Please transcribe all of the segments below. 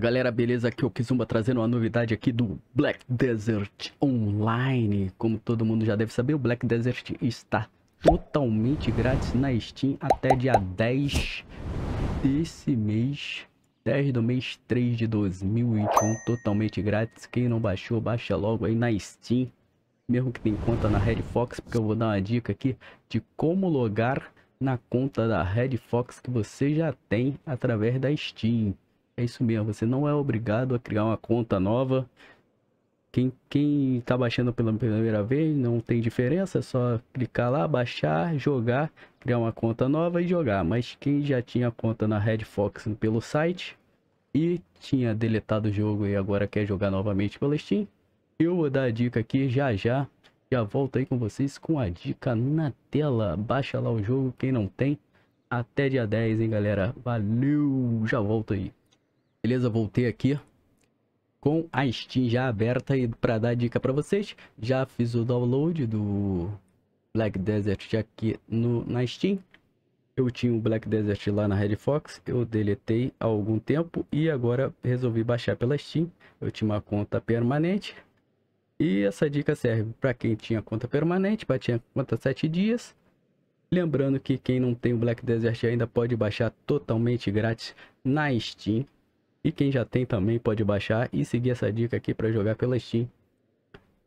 galera, beleza? Aqui é o Kizumba trazendo uma novidade aqui do Black Desert Online. Como todo mundo já deve saber, o Black Desert está totalmente grátis na Steam até dia 10 desse mês. 10 do mês 3 de 2021, totalmente grátis. Quem não baixou, baixa logo aí na Steam. Mesmo que tem conta na Red Fox, porque eu vou dar uma dica aqui de como logar na conta da Red Fox que você já tem através da Steam. É isso mesmo, você não é obrigado a criar uma conta nova. Quem, quem tá baixando pela primeira vez, não tem diferença, é só clicar lá, baixar, jogar, criar uma conta nova e jogar. Mas quem já tinha conta na Red Fox pelo site e tinha deletado o jogo e agora quer jogar novamente pela Steam, eu vou dar a dica aqui já já. Já volto aí com vocês com a dica na tela. Baixa lá o jogo, quem não tem. Até dia 10, hein, galera. Valeu, já volto aí. Beleza, voltei aqui com a Steam já aberta e para dar dica para vocês, já fiz o download do Black Desert aqui no, na Steam. Eu tinha o Black Desert lá na Red Fox, eu deletei há algum tempo e agora resolvi baixar pela Steam. Eu tinha uma conta permanente e essa dica serve para quem tinha conta permanente, para tinha conta 7 dias. Lembrando que quem não tem o Black Desert ainda pode baixar totalmente grátis na Steam e quem já tem também pode baixar e seguir essa dica aqui para jogar pela Steam.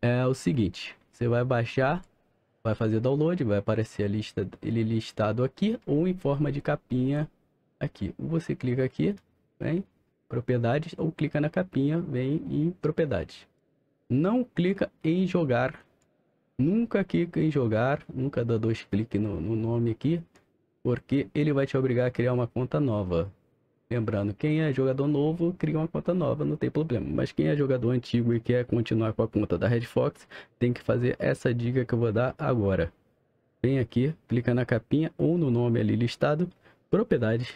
É o seguinte, você vai baixar, vai fazer download, vai aparecer a lista, ele listado aqui ou em forma de capinha aqui. Você clica aqui, vem propriedades ou clica na capinha, vem em propriedades. Não clica em jogar, nunca clica em jogar, nunca dá dois cliques no, no nome aqui, porque ele vai te obrigar a criar uma conta nova. Lembrando, quem é jogador novo, cria uma conta nova, não tem problema. Mas quem é jogador antigo e quer continuar com a conta da Red Fox, tem que fazer essa dica que eu vou dar agora. Vem aqui, clica na capinha ou no nome ali listado, propriedades,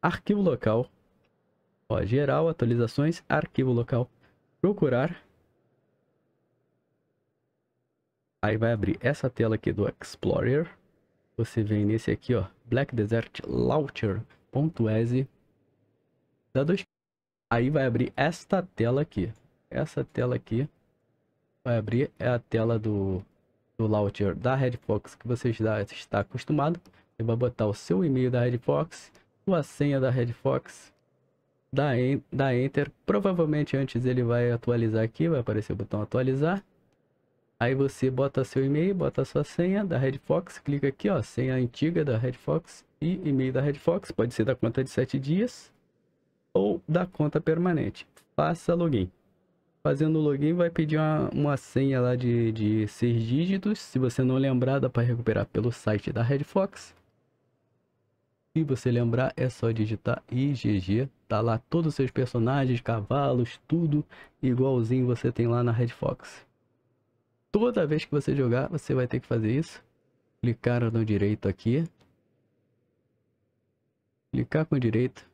arquivo local, ó, geral, atualizações, arquivo local, procurar. Aí vai abrir essa tela aqui do Explorer. Você vem nesse aqui, ó, Black Desert Launcher es dá dois. Aí vai abrir esta tela aqui. Essa tela aqui vai abrir é a tela do, do launcher da red fox que você já está acostumado. Você vai botar o seu e-mail da red fox sua senha da red fox en, da Enter. Provavelmente antes ele vai atualizar aqui, vai aparecer o botão atualizar. Aí você bota seu e-mail, bota sua senha da Red Fox, clica aqui, ó, senha antiga da Red Fox e e-mail da Red Fox, pode ser da conta de 7 dias ou da conta permanente. Faça login. Fazendo o login vai pedir uma, uma senha lá de, de 6 dígitos, se você não lembrar dá para recuperar pelo site da Red Fox. Se você lembrar, é só digitar IGG. Tá lá todos os seus personagens, cavalos, tudo igualzinho você tem lá na Red Fox. Toda vez que você jogar, você vai ter que fazer isso. Clicar no direito aqui. Clicar com o direito.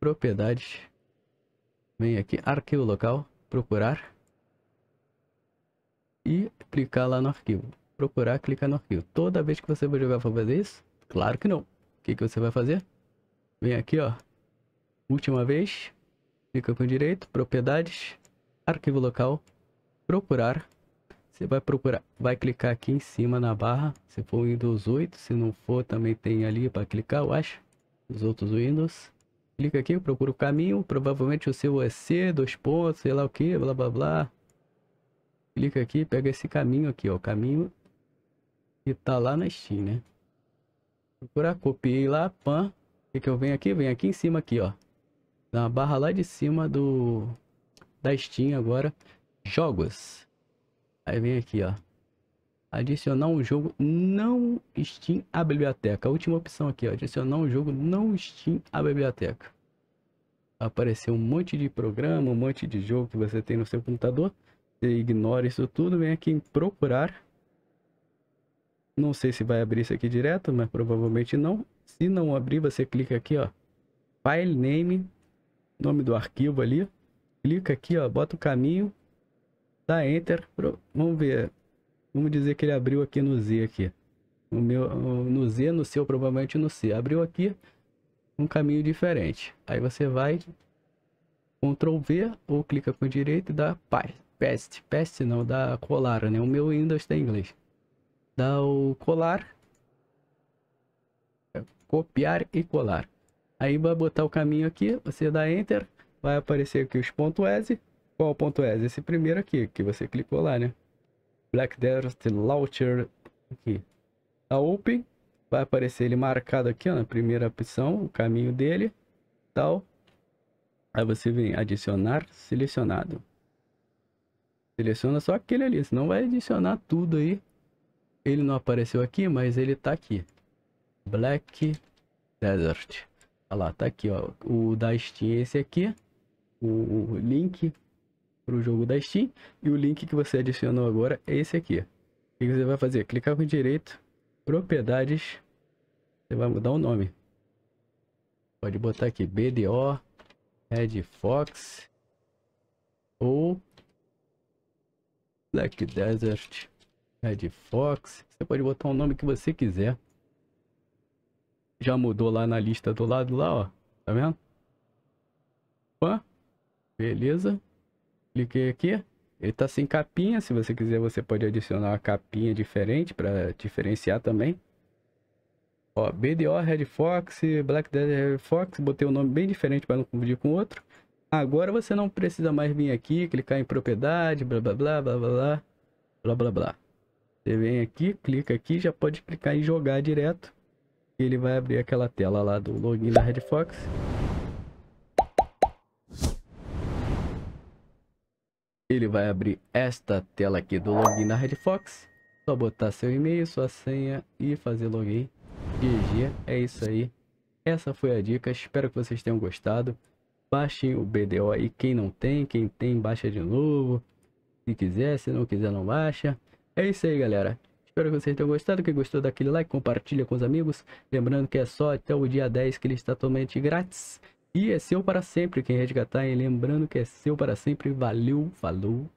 Propriedades. Vem aqui, arquivo local. Procurar. E clicar lá no arquivo. Procurar, clicar no arquivo. Toda vez que você vai jogar, vai fazer isso? Claro que não. O que, que você vai fazer? Vem aqui, ó. Última vez. Clica com o direito. Propriedades. Arquivo local. Procurar você vai procurar, vai clicar aqui em cima na barra, se for Windows 8, se não for também tem ali para clicar, eu acho, os outros Windows. Clica aqui, procura o caminho, provavelmente o seu é C, dois pontos, sei lá o que, blá blá blá. Clica aqui, pega esse caminho aqui, ó, o caminho que tá lá na Steam, né? Procurar, copiei lá, pan. O que, que eu venho aqui? Venho aqui em cima aqui, ó. Na barra lá de cima do da Steam agora, jogos. Aí vem aqui, ó. Adicionar um jogo não Steam à biblioteca. A última opção aqui, ó. Adicionar um jogo não Steam à biblioteca. Apareceu um monte de programa, um monte de jogo que você tem no seu computador. Você ignora isso tudo, vem aqui em procurar. Não sei se vai abrir isso aqui direto, mas provavelmente não. Se não abrir, você clica aqui, ó. File name, nome do arquivo ali. Clica aqui, ó, bota o caminho Dá Enter. Pro... Vamos ver. Vamos dizer que ele abriu aqui no Z aqui. No, meu, no Z, no seu, provavelmente no C. Abriu aqui um caminho diferente. Aí você vai Ctrl V ou clica com o direito e dá paste. Paste não, dá colar, né? O meu Windows tem inglês. Dá o colar. É, copiar e colar. Aí vai botar o caminho aqui, você dá Enter, vai aparecer aqui os pontos S, qual ponto é? Esse primeiro aqui, que você clicou lá, né? Black Desert Launcher aqui. A open, vai aparecer ele marcado aqui, ó, na primeira opção, o caminho dele, tal. Aí você vem adicionar selecionado. Seleciona só aquele ali, senão vai adicionar tudo aí. Ele não apareceu aqui, mas ele tá aqui. Black Desert. Olha lá, tá aqui, ó. O da Steam é esse aqui. o, o link para o jogo da Steam. E o link que você adicionou agora é esse aqui. O que você vai fazer? Clicar com direito, propriedades, você vai mudar o nome. Pode botar aqui BDO, Red Fox ou Black Desert, Red Fox. Você pode botar o nome que você quiser. Já mudou lá na lista do lado lá, ó. Tá vendo? Opa. Beleza cliquei aqui, ele tá sem capinha, se você quiser você pode adicionar uma capinha diferente para diferenciar também. Ó, BDO, Red Fox, Black Dead Red Fox, botei um nome bem diferente para não confundir com outro. Agora você não precisa mais vir aqui, clicar em propriedade, blá blá blá blá blá blá blá blá. Você vem aqui, clica aqui, já pode clicar em jogar direto. Ele vai abrir aquela tela lá do login da Red Fox. Ele vai abrir esta tela aqui do login na Redfox. Só botar seu e-mail, sua senha e fazer login. GG, é isso aí. Essa foi a dica, espero que vocês tenham gostado. Baixem o BDO aí, quem não tem, quem tem, baixa de novo. Se quiser, se não quiser, não baixa. É isso aí, galera. Espero que vocês tenham gostado. Quem gostou, daquele like, compartilha com os amigos. Lembrando que é só até o dia 10 que ele está totalmente grátis. E é seu para sempre quem resgatar, e lembrando que é seu para sempre. Valeu, falou.